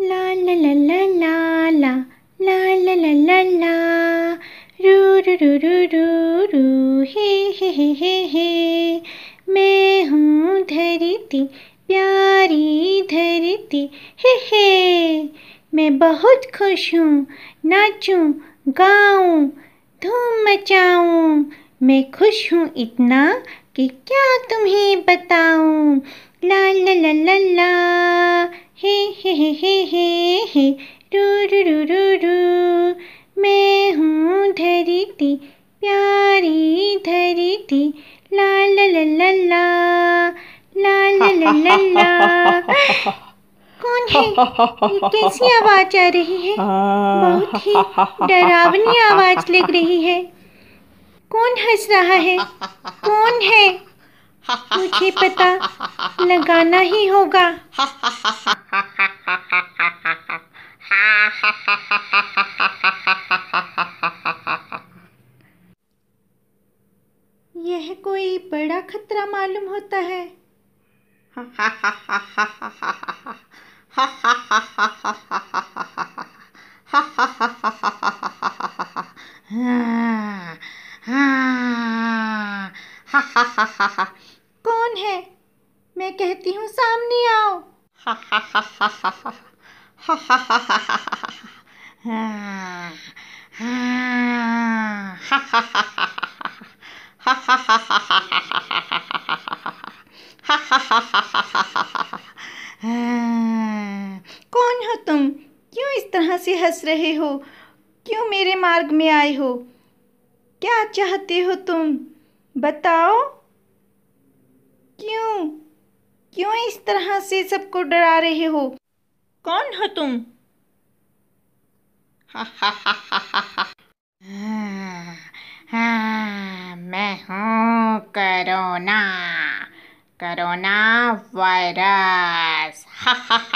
ला ला ला ला ला ला ला ला रू रू रू रू रू रू हे हे हे हे हे मैं हूँ धरती प्यारी धरती हे हे मैं बहुत खुश हूँ नाचूँ गाऊँ धूम मचाऊँ मैं खुश हूँ इतना कि क्या तुम्हें बताऊँ ला ला ला ला ला हे हे हे हे हे हे मैं हूँ धरती प्यारी धरती ला ला कौन है कैसी आवाज आ रही है बहुत ही डरावनी आवाज लग रही है कौन हंस रहा है कौन है मुझे पता लगाना ही होगा यह कोई बड़ा खतरा मालूम होता है हाँ हाँ, हाँ। है मैं कहती हूँ सामने आओ कौन हो तुम क्यों इस तरह से हंस रहे हो क्यों मेरे मार्ग में आए हो क्या चाहते हो तुम बताओ क्यों क्यों इस तरह से सबको डरा रहे हो कौन हो तुम हा हा हा हा हा हा हाँ, हाँ, मैं हूँ करोना करोना वायरस हा हा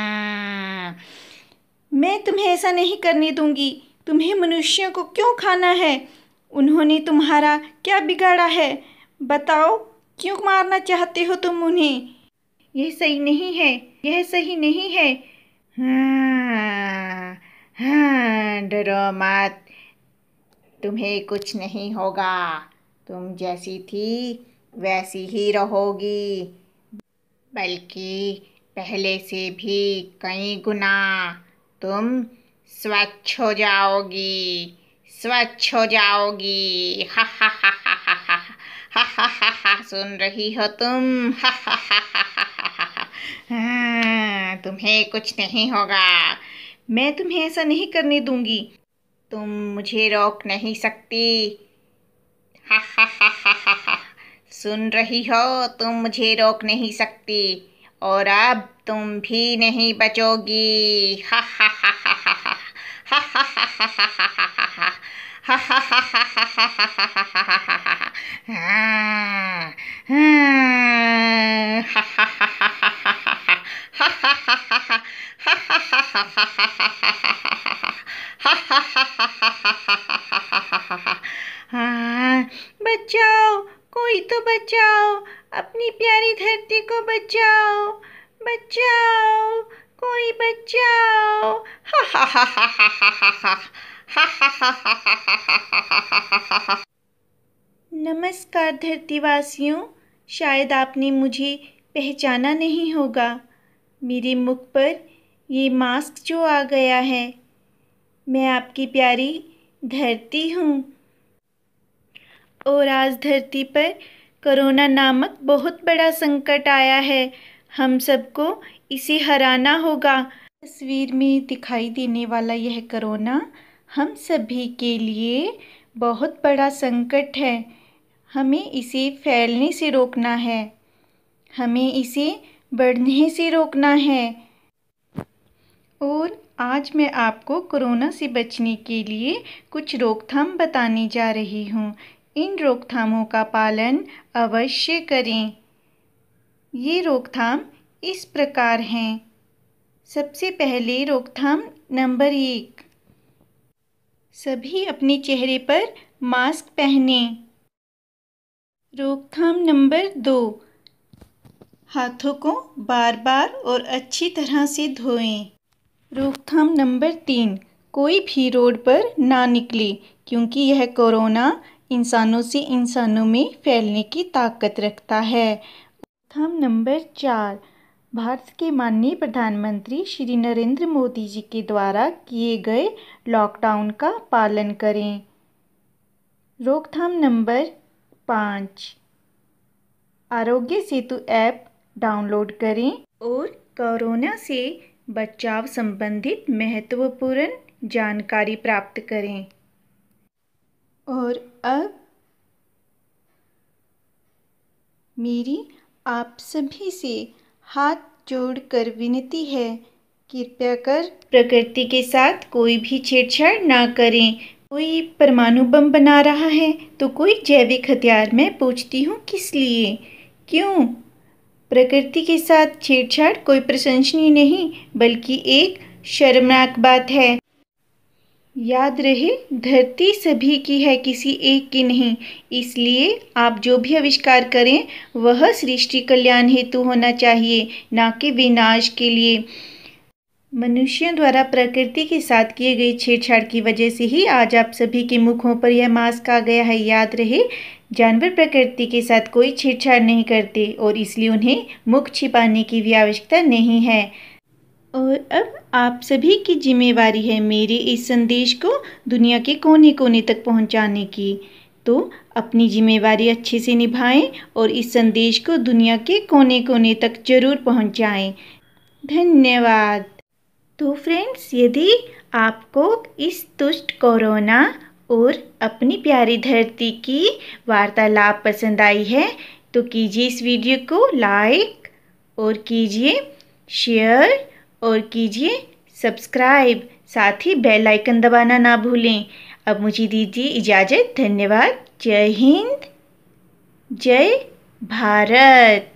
तुम्हें ऐसा नहीं करने दूंगी तुम्हें मनुष्यों को क्यों खाना है उन्होंने तुम्हारा क्या बिगाड़ा है बताओ क्यों मारना चाहते हो तुम उन्हें यह सही नहीं है यह सही नहीं है हाँ हाँ डरो मत तुम्हें कुछ नहीं होगा तुम जैसी थी वैसी ही रहोगी बल्कि पहले से भी कई गुना तुम स्वच्छ हो जाओगी स्वच्छ हो जाओगी हा हा हा हा हा हा हा हा सुन रही हो तुम हा हा हा हा हा हा हा तुम्हें कुछ नहीं होगा मैं तुम्हें ऐसा नहीं करने दूंगी तुम मुझे रोक नहीं सकती हा हा हा हा हा सुन रही हो तुम मुझे रोक नहीं सकती और अब तुम भी नहीं बचोगी हा हा हा हा हा हा हा हा हा हा हा हा हा हा हा ha ha ha ha बचाओ कोई बचाओ नमस्कार धरतीवासियों शायद आपने मुझे पहचाना नहीं होगा मेरे मुख पर ये मास्क जो आ गया है मैं आपकी प्यारी धरती हूँ और आज धरती पर कोरोना नामक बहुत बड़ा संकट आया है हम सबको इसे हराना होगा तस्वीर में दिखाई देने वाला यह कोरोना हम सभी के लिए बहुत बड़ा संकट है हमें इसे फैलने से रोकना है हमें इसे बढ़ने से रोकना है और आज मैं आपको कोरोना से बचने के लिए कुछ रोकथाम बताने जा रही हूँ इन रोकथामों का पालन अवश्य करें ये रोकथाम इस प्रकार हैं सबसे पहले रोकथाम नंबर एक सभी अपने चेहरे पर मास्क पहने रोकथाम नंबर दो हाथों को बार बार और अच्छी तरह से धोएं रोकथाम नंबर तीन कोई भी रोड पर ना निकले क्योंकि यह कोरोना इंसानों से इंसानों में फैलने की ताकत रखता है रोकथाम नंबर चार भारत के माननीय प्रधानमंत्री श्री नरेंद्र मोदी जी के द्वारा किए गए लॉकडाउन का पालन करें रोकथाम नंबर पाँच आरोग्य सेतु ऐप डाउनलोड करें और कोरोना से बचाव संबंधित महत्वपूर्ण जानकारी प्राप्त करें और अब मेरी आप सभी से हाथ जोड़कर विनती है कृपया कर प्रकृति के साथ कोई भी छेड़छाड़ ना करें कोई परमाणु बम बना रहा है तो कोई जैविक हथियार मैं पूछती हूँ किस लिए क्यों प्रकृति के साथ छेड़छाड़ कोई प्रशंसनीय नहीं बल्कि एक शर्मनाक बात है याद रहे धरती सभी की है किसी एक की नहीं इसलिए आप जो भी आविष्कार करें वह सृष्टि कल्याण हेतु होना चाहिए ना कि विनाश के लिए मनुष्यों द्वारा प्रकृति के साथ किए गए छेड़छाड़ की वजह से ही आज आप सभी के मुखों पर यह मास्क आ गया है याद रहे जानवर प्रकृति के साथ कोई छेड़छाड़ नहीं करते और इसलिए उन्हें मुख छिपाने की भी आवश्यकता नहीं है और अब आप सभी की जिम्मेवारी है मेरे इस संदेश को दुनिया के कोने कोने तक पहुंचाने की तो अपनी जिम्मेवारी अच्छे से निभाएं और इस संदेश को दुनिया के कोने कोने तक ज़रूर पहुंचाएं। धन्यवाद तो फ्रेंड्स यदि आपको इस तुष्ट कोरोना और अपनी प्यारी धरती की वार्तालाप पसंद आई है तो कीजिए इस वीडियो को लाइक और कीजिए शेयर और कीजिए सब्सक्राइब साथ ही बेल आइकन दबाना ना भूलें अब मुझे दीजिए इजाज़त धन्यवाद जय हिंद जय भारत